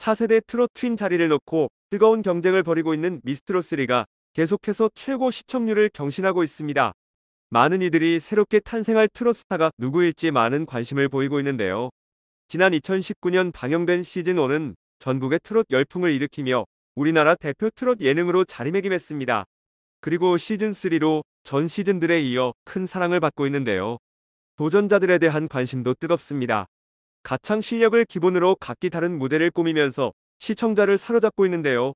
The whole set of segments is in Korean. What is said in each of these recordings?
차세대 트롯 트윈 자리를 놓고 뜨거운 경쟁을 벌이고 있는 미스트롯3가 계속해서 최고 시청률을 경신하고 있습니다. 많은 이들이 새롭게 탄생할 트롯스타가 누구일지 많은 관심을 보이고 있는데요. 지난 2019년 방영된 시즌1은 전국의 트롯 열풍을 일으키며 우리나라 대표 트롯 예능으로 자리매김했습니다. 그리고 시즌3로 전 시즌들에 이어 큰 사랑을 받고 있는데요. 도전자들에 대한 관심도 뜨겁습니다. 가창 실력을 기본으로 각기 다른 무대를 꾸미면서 시청자를 사로잡고 있는데요.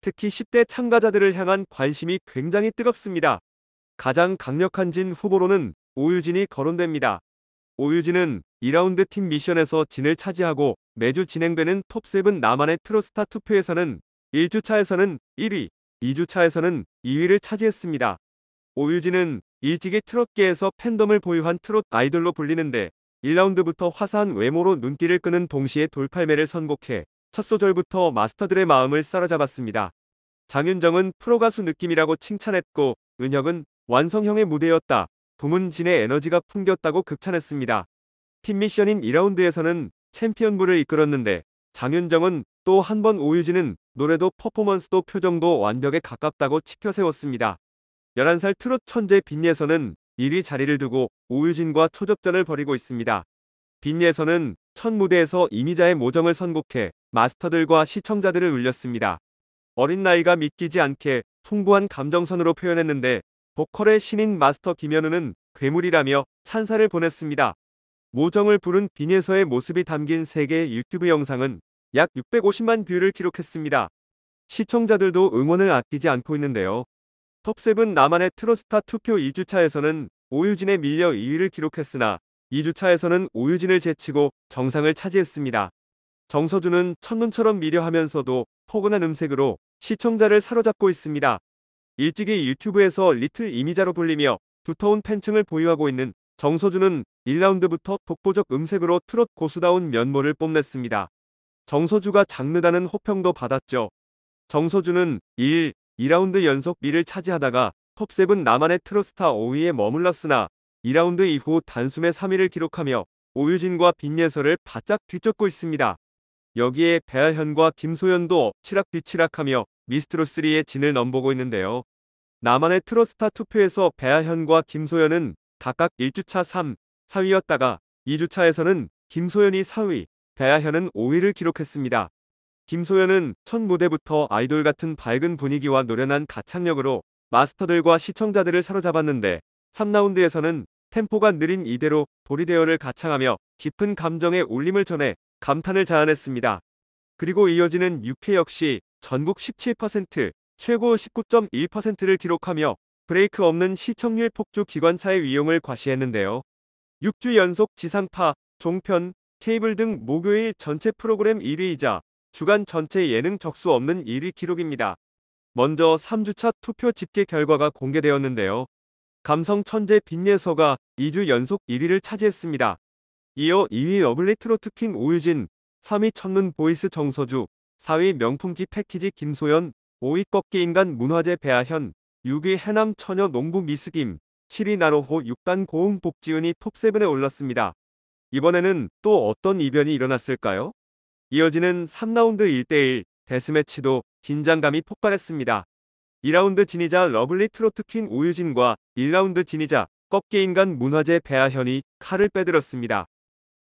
특히 10대 참가자들을 향한 관심이 굉장히 뜨겁습니다. 가장 강력한 진 후보로는 오유진이 거론됩니다. 오유진은 2라운드 팀 미션에서 진을 차지하고 매주 진행되는 톱7 나만의 트로스타 투표에서는 1주차에서는 1위, 2주차에서는 2위를 차지했습니다. 오유진은 일찍이 트롯계에서 팬덤을 보유한 트롯 아이돌로 불리는데 1라운드부터 화사한 외모로 눈길을 끄는 동시에 돌팔매를 선곡해 첫 소절부터 마스터들의 마음을 사로잡았습니다. 장윤정은 프로가수 느낌이라고 칭찬했고 은혁은 완성형의 무대였다. 도문진의 에너지가 풍겼다고 극찬했습니다. 팀 미션인 2라운드에서는 챔피언부를 이끌었는데 장윤정은 또 한 번 오유진은 노래도 퍼포먼스도 표정도 완벽에 가깝다고 치켜세웠습니다. 11살 트롯 천재 빈예서는 1위 자리를 두고 오유진과 초접전을 벌이고 있습니다. 빈예선은 첫 무대에서 이미자의 모정을 선곡해 마스터들과 시청자들을 울렸습니다. 어린 나이가 믿기지 않게 풍부한 감정선으로 표현했는데 보컬의 신인 마스터 김현우는 괴물이라며 찬사를 보냈습니다. 모정을 부른 빈예서의 모습이 담긴 세개의 유튜브 영상은 약 650만 뷰를 기록했습니다. 시청자들도 응원을 아끼지 않고 있는데요. 톱7 나만의 트로스타 투표 2주차에서는 오유진에 밀려 2위를 기록했으나 2주차에서는 오유진을 제치고 정상을 차지했습니다. 정서준은 첫눈처럼 미려하면서도 포근한 음색으로 시청자를 사로잡고 있습니다. 일찍이 유튜브에서 리틀 이미자로 불리며 두터운 팬층을 보유하고 있는 정서준은 1라운드부터 독보적 음색으로 트롯 고수다운 면모를 뽐냈습니다. 정서주가 장르다는 호평도 받았죠. 정서주는 1. 2라운드 연속 미를 차지하다가 톱7 나만의 트로스타 5위에 머물렀으나 2라운드 이후 단숨에 3위를 기록하며 오유진과 빈예설을 바짝 뒤쫓고 있습니다. 여기에 배아현과 김소연도 치락 뒤치락하며 미스트로3의 진을 넘보고 있는데요. 나만의 트로스타 투표에서 배아현과 김소연은 각각 1주차 3, 4위였다가 2주차에서는 김소연이 4위, 배아현은 5위를 기록했습니다. 김소연은 첫 무대부터 아이돌 같은 밝은 분위기와 노련한 가창력으로 마스터들과 시청자들을 사로잡았는데 3라운드에서는 템포가 느린 이대로 도리대어를 가창하며 깊은 감정의 울림을 전해 감탄을 자아냈습니다. 그리고 이어지는 6회 역시 전국 17% 최고 19.1%를 기록하며 브레이크 없는 시청률 폭주 기관차의 위용을 과시했는데요. 6주 연속 지상파, 종편, 케이블 등 목요일 전체 프로그램 1위이자 주간 전체 예능 적수 없는 1위 기록입니다. 먼저 3주차 투표 집계 결과가 공개되었는데요. 감성 천재 빈예서가 2주 연속 1위를 차지했습니다. 이어 2위 러블리 트로트 킹 오유진, 3위 천눈 보이스 정서주, 4위 명품기 패키지 김소연, 5위 꺾기 인간 문화재 배아현, 6위 해남 처녀 농부 미스김, 7위 나로호 6단 고흥복지은이 톱7에 올랐습니다. 이번에는 또 어떤 이변이 일어났을까요? 이어지는 3라운드 1대1 데스매치도 긴장감이 폭발했습니다. 2라운드 진이자 러블리 트로트 퀸 오유진과 1라운드 진이자 껍게인간 문화재 배아현이 칼을 빼들었습니다.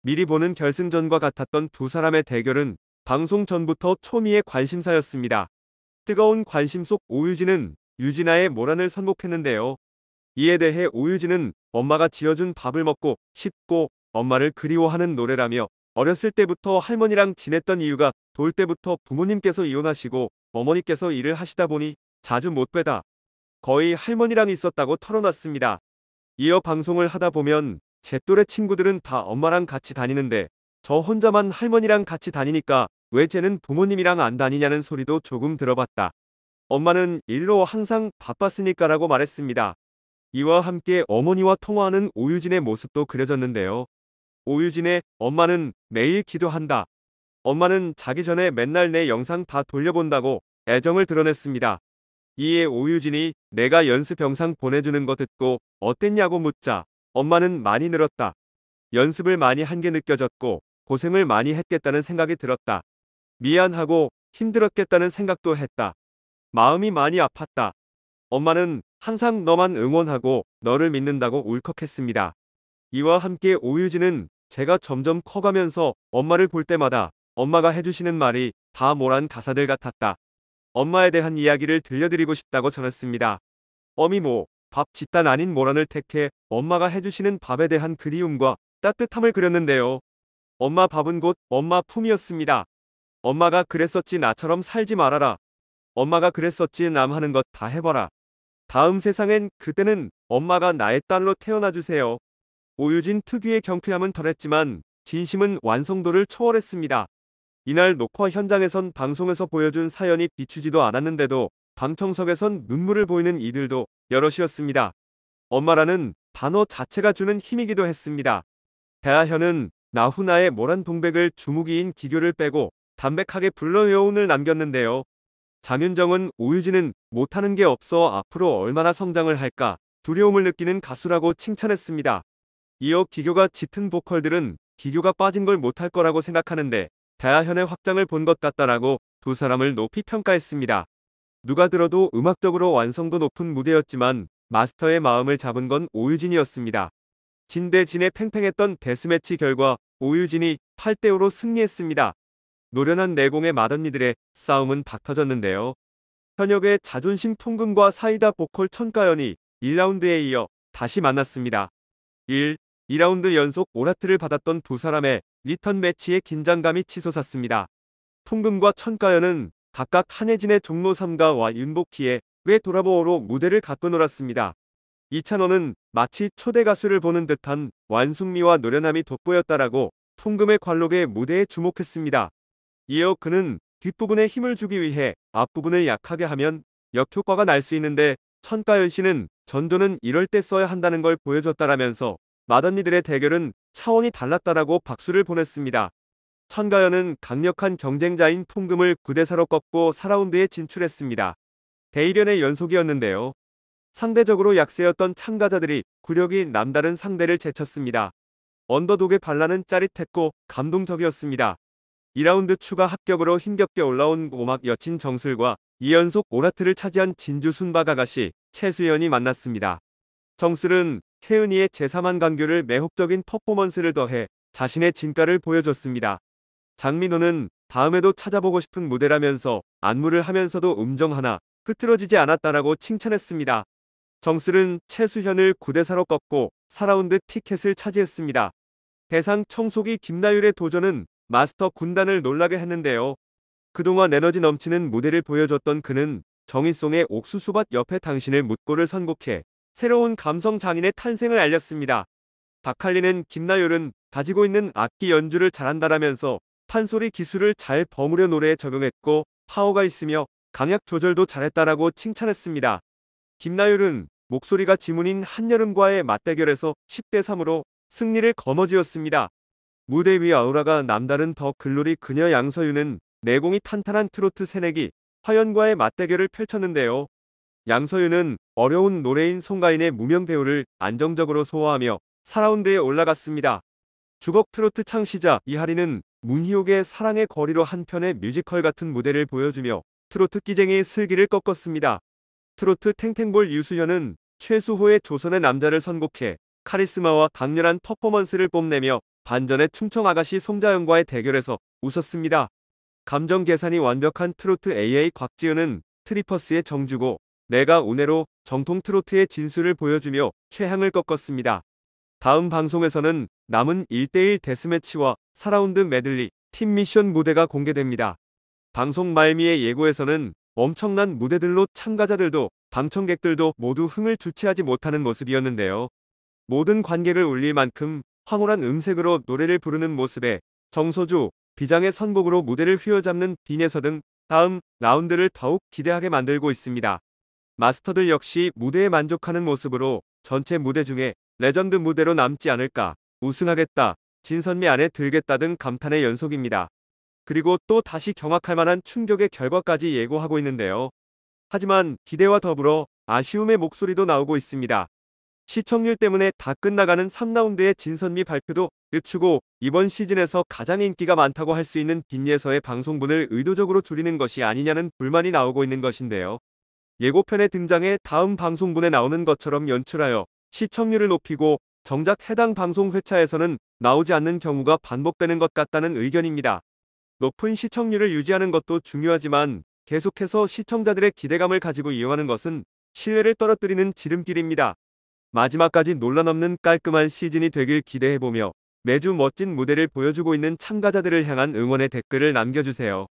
미리 보는 결승전과 같았던 두 사람의 대결은 방송 전부터 초미의 관심사였습니다. 뜨거운 관심 속 오유진은 유진아의 모란을 선곡했는데요. 이에 대해 오유진은 엄마가 지어준 밥을 먹고 씹고 엄마를 그리워하는 노래라며 어렸을 때부터 할머니랑 지냈던 이유가 돌 때부터 부모님께서 이혼하시고 어머니께서 일을 하시다 보니 자주 못빼다 거의 할머니랑 있었다고 털어놨습니다. 이어 방송을 하다 보면 제 또래 친구들은 다 엄마랑 같이 다니는데 저 혼자만 할머니랑 같이 다니니까 왜 쟤는 부모님이랑 안 다니냐는 소리도 조금 들어봤다. 엄마는 일로 항상 바빴으니까라고 말했습니다. 이와 함께 어머니와 통화하는 오유진의 모습도 그려졌는데요. 오유진의 엄마는 매일 기도한다. 엄마는 자기 전에 맨날 내 영상 다 돌려본다고 애정을 드러냈습니다. 이에 오유진이 내가 연습 영상 보내주는 거 듣고 어땠냐고 묻자 엄마는 많이 늘었다. 연습을 많이 한 게 느껴졌고 고생을 많이 했겠다는 생각이 들었다. 미안하고 힘들었겠다는 생각도 했다. 마음이 많이 아팠다. 엄마는 항상 너만 응원하고 너를 믿는다고 울컥했습니다. 이와 함께 오유진은 제가 점점 커가면서 엄마를 볼 때마다 엄마가 해주시는 말이 다 모란 가사들 같았다. 엄마에 대한 이야기를 들려드리고 싶다고 전했습니다. 어미모, 뭐, 밥 짓단 아닌 모란을 택해 엄마가 해주시는 밥에 대한 그리움과 따뜻함을 그렸는데요. 엄마 밥은 곧 엄마 품이었습니다. 엄마가 그랬었지 나처럼 살지 말아라. 엄마가 그랬었지 남 하는 것 다 해봐라. 다음 세상엔 그때는 엄마가 나의 딸로 태어나주세요. 오유진 특유의 경쾌함은 덜했지만 진심은 완성도를 초월했습니다. 이날 녹화 현장에선 방송에서 보여준 사연이 비추지도 않았는데도 방청석에선 눈물을 보이는 이들도 여럿이었습니다. 엄마라는 단어 자체가 주는 힘이기도 했습니다. 대아현은 나훈아의 모란 동백을 주무기인 기교를 빼고 담백하게 불러여운을 남겼는데요. 장윤정은 오유진은 못하는 게 없어 앞으로 얼마나 성장을 할까 두려움을 느끼는 가수라고 칭찬했습니다. 이어 기교가 짙은 보컬들은 기교가 빠진 걸 못할 거라고 생각하는데 다야현의 확장을 본 것 같다라고 두 사람을 높이 평가했습니다. 누가 들어도 음악적으로 완성도 높은 무대였지만 마스터의 마음을 잡은 건 오유진이었습니다. 진대진의 팽팽했던 데스매치 결과 오유진이 8대5로 승리했습니다. 노련한 내공의 마언니들의 싸움은 박터졌는데요. 현역의 자존심 통금과 사이다 보컬 천가연이 1라운드에 이어 다시 만났습니다. 1. 2라운드 연속 오라트를 받았던 두 사람의 리턴 매치의 긴장감이 치솟았습니다. 통금과 천가연은 각각 한혜진의 종로 3가와 윤복희의 왜 돌아보오로 무대를 갖고 놀았습니다. 이찬원은 마치 초대 가수를 보는 듯한 완숙미와 노련함이 돋보였다라고 통금의 관록의 무대에 주목했습니다. 이어 그는 뒷부분에 힘을 주기 위해 앞부분을 약하게 하면 역효과가 날 수 있는데 천가연 씨는 전조는 이럴 때 써야 한다는 걸 보여줬다라면서 맏언니들의 대결은 차원이 달랐다라고 박수를 보냈습니다. 천가연은 강력한 경쟁자인 풍금을 9대4로 꺾고 4라운드에 진출했습니다. 대이련의 연속이었는데요. 상대적으로 약세였던 참가자들이 구력이 남다른 상대를 제쳤습니다. 언더독의 반란은 짜릿했고 감동적이었습니다. 2라운드 추가 합격으로 힘겹게 올라온 오막 여친 정술과 2연속 오라트를 차지한 진주 순바가가시 최수연이 만났습니다. 정술은 혜은이의 제3한 감귤를 매혹적인 퍼포먼스를 더해 자신의 진가를 보여줬습니다. 장민호는 다음에도 찾아보고 싶은 무대라면서 안무를 하면서도 음정하나 흐트러지지 않았다라고 칭찬했습니다. 정슬은 최수현을 9대4로 꺾고 4라운드 티켓을 차지했습니다. 대상 청소기 김나율의 도전은 마스터 군단을 놀라게 했는데요. 그동안 에너지 넘치는 무대를 보여줬던 그는 정인송의 옥수수밭 옆에 당신을 묻고를 선곡해 새로운 감성 장인의 탄생을 알렸습니다. 박할리는 김나율은 가지고 있는 악기 연주를 잘한다라면서 판소리 기술을 잘 버무려 노래에 적용했고 파워가 있으며 강약 조절도 잘했다라고 칭찬했습니다. 김나율은 목소리가 지문인 한여름과의 맞대결에서 10대 3으로 승리를 거머쥐었습니다. 무대 위 아우라가 남다른 더 글로리 그녀 양서윤은 내공이 탄탄한 트로트 새내기 화연과의 맞대결을 펼쳤는데요. 양서윤은 어려운 노래인 송가인의 무명 배우를 안정적으로 소화하며 4라운드에 올라갔습니다. 주걱 트로트 창시자 이하리는 문희옥의 사랑의 거리로 한편의 뮤지컬 같은 무대를 보여주며 트로트 끼쟁이의 슬기를 꺾었습니다. 트로트 탱탱볼 유수현은 최수호의 조선의 남자를 선곡해 카리스마와 강렬한 퍼포먼스를 뽐내며 반전의 충청 아가씨 송자연과의 대결에서 웃었습니다. 감정 계산이 완벽한 트로트 AA 곽지은은 트리퍼스의 정주고 내가 운해로 정통 트로트의 진수를 보여주며 최향을 꺾었습니다. 다음 방송에서는 남은 1대1 데스매치와 4라운드 메들리, 팀 미션 무대가 공개됩니다. 방송 말미의 예고에서는 엄청난 무대들로 참가자들도 방청객들도 모두 흥을 주체하지 못하는 모습이었는데요. 모든 관객을 울릴 만큼 황홀한 음색으로 노래를 부르는 모습에 정소주 비장의 선곡으로 무대를 휘어잡는 빈에서 등 다음 라운드를 더욱 기대하게 만들고 있습니다. 마스터들 역시 무대에 만족하는 모습으로 전체 무대 중에 레전드 무대로 남지 않을까, 우승하겠다, 진선미 안에 들겠다 등 감탄의 연속입니다. 그리고 또 다시 경악할 만한 충격의 결과까지 예고하고 있는데요. 하지만 기대와 더불어 아쉬움의 목소리도 나오고 있습니다. 시청률 때문에 다 끝나가는 3라운드의 진선미 발표도 늦추고 이번 시즌에서 가장 인기가 많다고 할 수 있는 빈예서의 방송분을 의도적으로 줄이는 것이 아니냐는 불만이 나오고 있는 것인데요. 예고편에 등장해 다음 방송분에 나오는 것처럼 연출하여 시청률을 높이고 정작 해당 방송 회차에서는 나오지 않는 경우가 반복되는 것 같다는 의견입니다. 높은 시청률을 유지하는 것도 중요하지만 계속해서 시청자들의 기대감을 가지고 이용하는 것은 신뢰를 떨어뜨리는 지름길입니다. 마지막까지 논란 없는 깔끔한 시즌이 되길 기대해보며 매주 멋진 무대를 보여주고 있는 참가자들을 향한 응원의 댓글을 남겨주세요.